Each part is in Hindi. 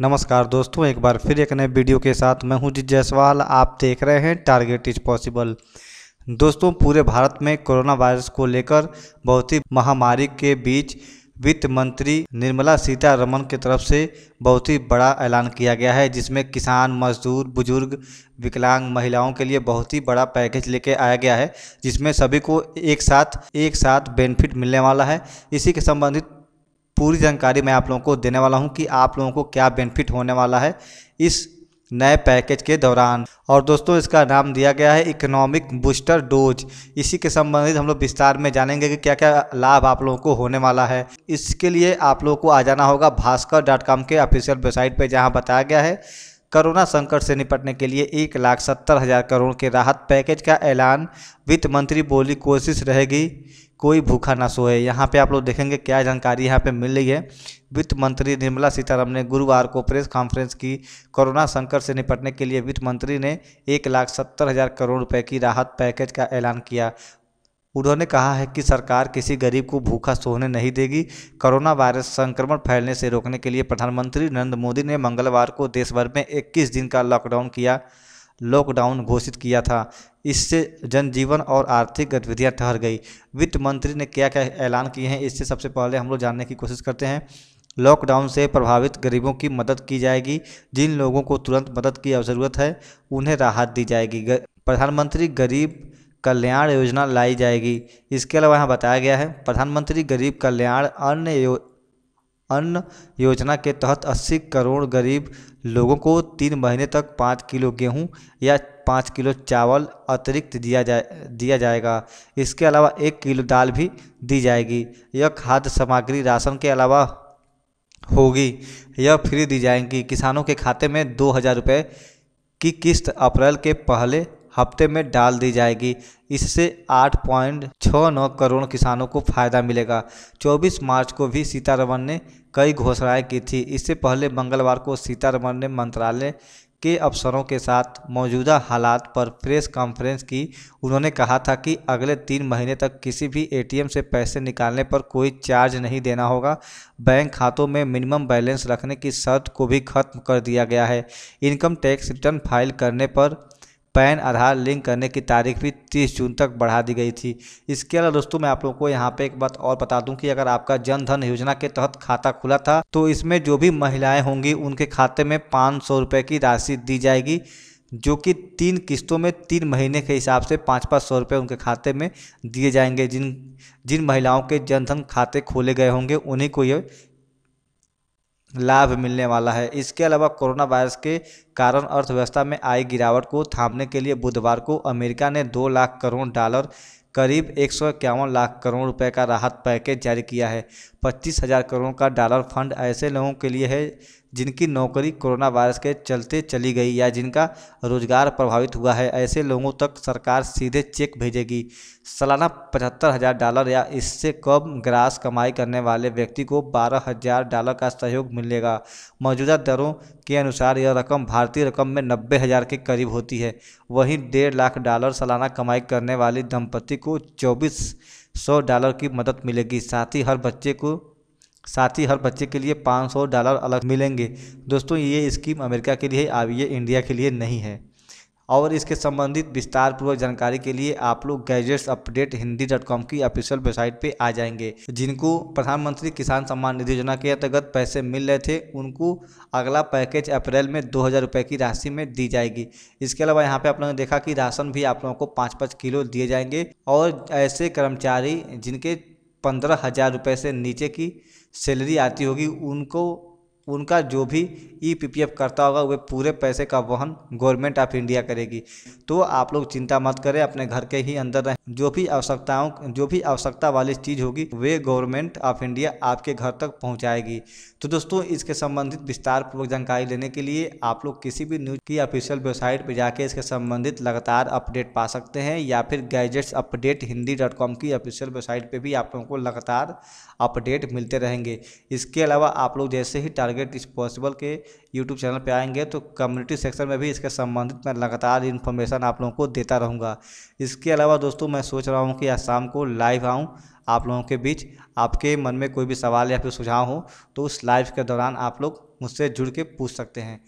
नमस्कार दोस्तों एक बार फिर एक नए वीडियो के साथ मैं हूं जी जायसवाल आप देख रहे हैं टारगेट इज पॉसिबल दोस्तों पूरे भारत में कोरोना वायरस को लेकर बहुत ही महामारी के बीच वित्त मंत्री निर्मला सीतारमन की तरफ से बहुत ही बड़ा ऐलान किया गया है जिसमें किसान मजदूर बुजुर्ग विकलांग महिलाओं के लिए बहुत ही बड़ा पैकेज लेके आया गया है जिसमें सभी को एक साथ एक साथ बेनिफिट मिलने वाला है इसी के संबंधित पूरी जानकारी मैं आप लोगों को देने वाला हूं कि आप लोगों को क्या बेनिफिट होने वाला है इस नए पैकेज के दौरान और दोस्तों इसका नाम दिया गया है इकोनॉमिक बूस्टर डोज इसी के संबंधित हम लोग विस्तार में जानेंगे कि क्या क्या लाभ आप लोगों को होने वाला है इसके लिए आप लोगों को आ जाना होगा भास्कर डॉट कॉम के ऑफिशियल वेबसाइट पर जहाँ बताया गया है कोरोना संकट से निपटने के लिए एक लाख सत्तर हज़ार करोड़ के राहत पैकेज का ऐलान वित्त मंत्री बोली कोशिश रहेगी कोई भूखा ना सोए यहाँ पे आप लोग देखेंगे क्या जानकारी यहाँ पे मिल रही है वित्त मंत्री निर्मला सीतारमण ने गुरुवार को प्रेस कॉन्फ्रेंस की कोरोना संकट से निपटने के लिए वित्त मंत्री ने एक लाख सत्तर हज़ार करोड़ रुपए की राहत पैकेज का ऐलान किया उन्होंने कहा है कि सरकार किसी गरीब को भूखा सोने नहीं देगी कोरोना वायरस संक्रमण फैलने से रोकने के लिए प्रधानमंत्री नरेंद्र मोदी ने मंगलवार को देशभर में इक्कीस दिन का लॉकडाउन किया लॉकडाउन घोषित किया था इससे जनजीवन और आर्थिक गतिविधियां ठहर गई वित्त मंत्री ने क्या क्या ऐलान किए हैं इससे सबसे पहले हम लोग जानने की कोशिश करते हैं लॉकडाउन से प्रभावित गरीबों की मदद की जाएगी जिन लोगों को तुरंत मदद की ज़रूरत है उन्हें राहत दी जाएगी प्रधानमंत्री गरीब कल्याण योजना लाई जाएगी इसके अलावा यहाँ बताया गया है प्रधानमंत्री गरीब कल्याण अन्य अन्न योजना के तहत 80 करोड़ गरीब लोगों को तीन महीने तक पाँच किलो गेहूं या पाँच किलो चावल अतिरिक्त दिया जाए दिया जाएगा इसके अलावा एक किलो दाल भी दी जाएगी यह खाद्य सामग्री राशन के अलावा होगी यह फ्री दी जाएगी किसानों के खाते में दो हज़ार रुपये की किस्त अप्रैल के पहले हफ्ते में डाल दी जाएगी इससे आठ पॉइंट छः नौ करोड़ किसानों को फायदा मिलेगा 24 मार्च को भी सीतारमन ने कई घोषणाएं की थी इससे पहले मंगलवार को सीतारमन ने मंत्रालय के अफसरों के साथ मौजूदा हालात पर प्रेस कॉन्फ्रेंस की उन्होंने कहा था कि अगले तीन महीने तक किसी भी एटीएम से पैसे निकालने पर कोई चार्ज नहीं देना होगा बैंक खातों में मिनिमम बैलेंस रखने की शर्त को भी खत्म कर दिया गया है इनकम टैक्स रिटर्न फाइल करने पर पैन आधार लिंक करने की तारीख भी 30 जून तक बढ़ा दी गई थी इसके अलावा दोस्तों मैं आप लोगों को यहाँ पे एक बात और बता दूं कि अगर आपका जन धन योजना के तहत खाता खुला था तो इसमें जो भी महिलाएं होंगी उनके खाते में पाँच सौ की राशि दी जाएगी जो कि तीन किस्तों में तीन महीने के हिसाब से पाँच पाँच सौ रुपये उनके खाते में दिए जाएंगे जिन जिन महिलाओं के जनधन खाते खोले गए होंगे उन्हीं को ये लाभ मिलने वाला है इसके अलावा कोरोना वायरस के कारण अर्थव्यवस्था में आई गिरावट को थामने के लिए बुधवार को अमेरिका ने दो लाख करोड़ डॉलर करीब एक लाख करोड़ रुपए का राहत पैकेज जारी किया है पच्चीस हजार करोड़ का डॉलर फंड ऐसे लोगों के लिए है जिनकी नौकरी कोरोना वायरस के चलते चली गई या जिनका रोजगार प्रभावित हुआ है ऐसे लोगों तक सरकार सीधे चेक भेजेगी सालाना पचहत्तर हज़ार डॉलर या इससे कम ग्रास कमाई करने वाले व्यक्ति को बारह हज़ार डॉलर का सहयोग मिलेगा मौजूदा दरों के अनुसार यह रकम भारतीय रकम में नब्बे हज़ार के करीब होती है वहीं डेढ़ लाख डॉलर सालाना कमाई करने वाली दंपति को चौबीस सौ डॉलर की मदद मिलेगी साथ ही हर बच्चे को साथ ही हर बच्चे के लिए 500 डॉलर अलग मिलेंगे दोस्तों ये स्कीम अमेरिका के लिए अब ये इंडिया के लिए नहीं है और इसके संबंधित विस्तार पूर्वक जानकारी के लिए आप लोग gadgets update Hindi dot com की ऑफिशियल वेबसाइट पे आ जाएंगे जिनको प्रधानमंत्री किसान सम्मान निधि योजना के अंतर्गत पैसे मिल रहे थे उनको अगला पैकेज अप्रैल में दो हज़ार रुपये की राशि में दी जाएगी इसके अलावा यहाँ पे आप लोगों ने देखा कि राशन भी आप लोगों को पाँच पाँच किलो दिए जाएंगे और ऐसे कर्मचारी जिनके पंद्रह हज़ार रुपये से नीचे की सैलरी आती होगी उनको उनका जो भी ई पी पी एफ करता होगा वे पूरे पैसे का वहन गवर्नमेंट ऑफ इंडिया करेगी तो आप लोग चिंता मत करें अपने घर के ही अंदर रहें जो भी आवश्यकताओं जो भी आवश्यकता वाली चीज़ होगी वे गवर्नमेंट ऑफ इंडिया आपके घर तक पहुंचाएगी तो दोस्तों इसके संबंधित विस्तार पूर्वक जानकारी लेने के लिए आप लोग किसी भी न्यूज़ की ऑफिशियल वेबसाइट पर जाके इसके संबंधित लगातार अपडेट पा सकते हैं या फिर gadgets update Hindi dot com की ऑफिशियल वेबसाइट पर भी आप लोगों को लगातार अपडेट मिलते रहेंगे इसके अलावा आप लोग जैसे ही टारगेट इस पॉसिबल के यूट्यूब चैनल पर आएंगे तो कम्युनिटी सेक्शन में भी इसके संबंधित मैं लगातार इन्फॉर्मेशन आप लोगों को देता रहूँगा इसके अलावा दोस्तों मैं सोच रहा हूँ कि आज शाम को लाइव आऊँ आप लोगों के बीच आपके मन में कोई भी सवाल या फिर सुझाव हो तो उस लाइव के दौरान आप लोग मुझसे जुड़ के पूछ सकते हैं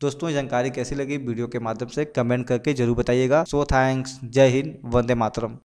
दोस्तों जानकारी कैसी लगी वीडियो के माध्यम से कमेंट करके जरूर बताइएगा सो थैंक्स जय हिंद वंदे मातरम